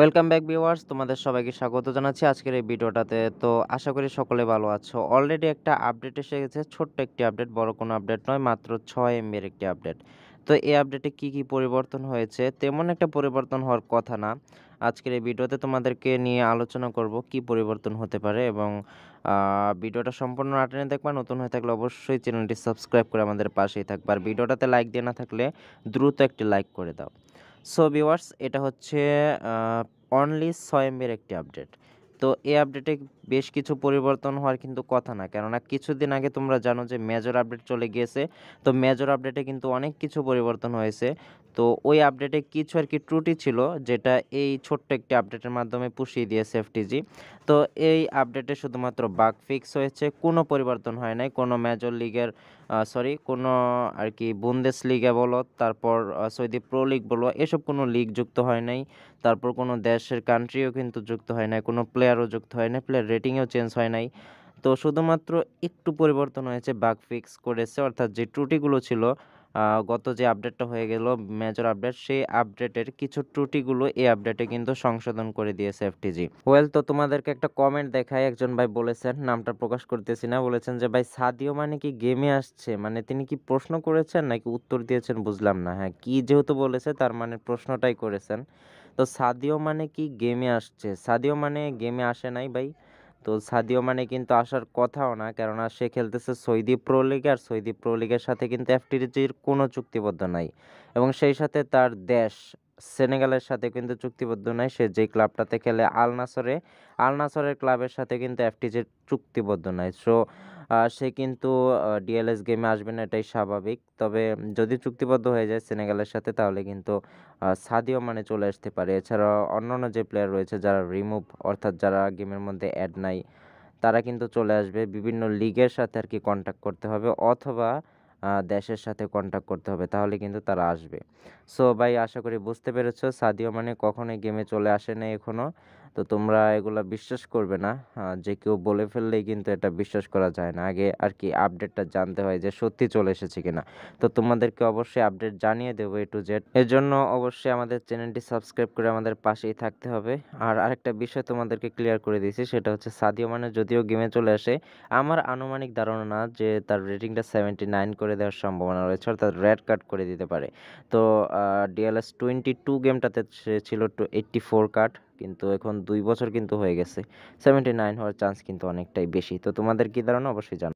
welcome back viewers তোমাদের সবাইকে স্বাগত জানাচ্ছি আজকের এই ভিডিওটাতে তো আশা করি সকলে ভালো আছো অলরেডি একটা আপডেট এসে গেছে ছোট্ট একটি আপডেট বড় কোনো আপডেট নয় মাত্র ছয় এম এর একটি আপডেট তো এই আপডেটে কি কি পরিবর্তন হয়েছে তেমন একটা পরিবর্তন হওয়ার কথা না আজকের এই ভিডিওতে তোমাদেরকে নিয়ে আলোচনা করব কি পরিবর্তন হতে পারে এবং ভিডিওটা সম্পূর্ণ আটেনে দেখবা নতুন হয়ে থাকলে অবশ্যই চ্যানেলটি সাবস্ক্রাইব করে আমাদের পাশেই থাকবা আর ভিডিওটাতে লাইক দিয়ে না থাকলে দ্রুত একটি লাইক করে দাও সো ভিওয়ার্স এটা হচ্ছে অনলি ছয় একটি আপডেট তো এই আপডেটে বেশ কিছু পরিবর্তন হওয়ার কিন্তু কথা না কেননা কিছুদিন আগে তোমরা জানো যে মেজর আপডেট চলে গিয়েছে তো মেজর আপডেটে কিন্তু অনেক কিছু পরিবর্তন হয়েছে তো ওই আপডেটে কিছু আর কি ত্রুটি ছিল যেটা এই ছোট্ট একটি আপডেটের মাধ্যমে পুষিয়ে দিয়েছে এফটিজি তো এই আপডেটে শুধুমাত্র বাগ ফিক্স হয়েছে কোনো পরিবর্তন হয় নাই কোনো মেজর লিগের সরি কোনো আর কি বুন্দেস লিগে বলো তারপর সৌদি প্রো লিগ বলো এসব কোনো লিগ যুক্ত হয় নাই তারপর কোনো দেশের কান্ট্রিও কিন্তু যুক্ত হয় নাই কোনো প্লেয়ারও যুক্ত হয় নাই প্লেয়ার রেটিংও চেঞ্জ হয় নাই তো শুধুমাত্র একটু পরিবর্তন হয়েছে বাগ ফিক্স করেছে অর্থাৎ যে ত্রুটিগুলো ছিল গত যে আপডেটটা হয়ে গেল মেজর আপডেট সেই আপডেটের কিছু ত্রুটিগুলো এই আপডেটে কিন্তু সংশোধন করে দিয়েছে এফটিজি ওয়েল তো তোমাদেরকে একটা কমেন্ট দেখায় একজন ভাই বলেছেন নামটা প্রকাশ করতেছি না বলেছেন যে ভাই সাদিও মানে কি গেমে আসছে মানে তিনি কি প্রশ্ন করেছেন নাকি উত্তর দিয়েছেন বুঝলাম না হ্যাঁ কি যেহেতু বলেছে তার মানে প্রশ্নটাই করেছেন তো সাদিও মানে কি গেমে আসছে সাদিও মানে গেমে আসে নাই ভাই তো সাদিও মানে কিন্তু আসার কথাও না কেননা সে খেলতেছে সৌদি প্রো লিগে আর সৌদি প্রো লিগের সাথে কিন্তু এফটিজির কোনো চুক্তিবদ্ধ নাই এবং সেই সাথে তার দেশ সেনেগালের সাথে কিন্তু চুক্তিবদ্ধ নয় সে যে ক্লাবটাতে খেলে আল নাসরে আল নাসরের ক্লাবের সাথে কিন্তু এফটিজের চুক্তিবদ্ধ নয় সো সে কিন্তু ডিএলএস গেমে আসবে না এটাই স্বাভাবিক তবে যদি চুক্তিবদ্ধ হয়ে যায় সেনেগালের সাথে তাহলে কিন্তু সাদিও মানে চলে আসতে পারে এছাড়া অন্যান্য যে প্লেয়ার রয়েছে যারা রিমুভ অর্থাৎ যারা গেমের মধ্যে অ্যাড নাই তারা কিন্তু চলে আসবে বিভিন্ন লিগের সাথে আর কি কন্ট্যাক্ট করতে হবে অথবা দেশের সাথে কন্ট্যাক্ট করতে হবে তাহলে কিন্তু তারা আসবে সো ভাই আশা করি বুঝতে পেরেছ সাদিও মানে কখনোই গেমে চলে আসে না এখনও তো তোমরা এগুলা বিশ্বাস করবে না যে কেউ বলে ফেললেই কিন্তু এটা বিশ্বাস করা যায় না আগে আর কি আপডেটটা জানতে হয় যে সত্যি চলে এসেছে কিনা তো তোমাদেরকে অবশ্যই আপডেট জানিয়ে দেবো এ টু জেড এর জন্য অবশ্যই আমাদের চ্যানেলটি সাবস্ক্রাইব করে আমাদের পাশেই থাকতে হবে আর আরেকটা বিষয় তোমাদেরকে ক্লিয়ার করে দিয়েছি সেটা হচ্ছে সাদিও মানে যদিও গেমে চলে আসে আমার আনুমানিক ধারণা না যে তার রেটিংটা সেভেন্টি নাইন করে দেওয়ার সম্ভাবনা রয়েছে অর্থাৎ রেড কার্ড করে দিতে পারে তো ডিএলএস টোয়েন্টি টু গেমটাতে ছিল টু এইট্টি ফোর কার্ড কিন্তু এখন দুই বছর কিন্তু হয়ে গেছে সেভেন্টি নাইন হওয়ার চান্স কিন্তু অনেকটাই বেশি তো তোমাদের কী ধারণা অবশ্যই জানো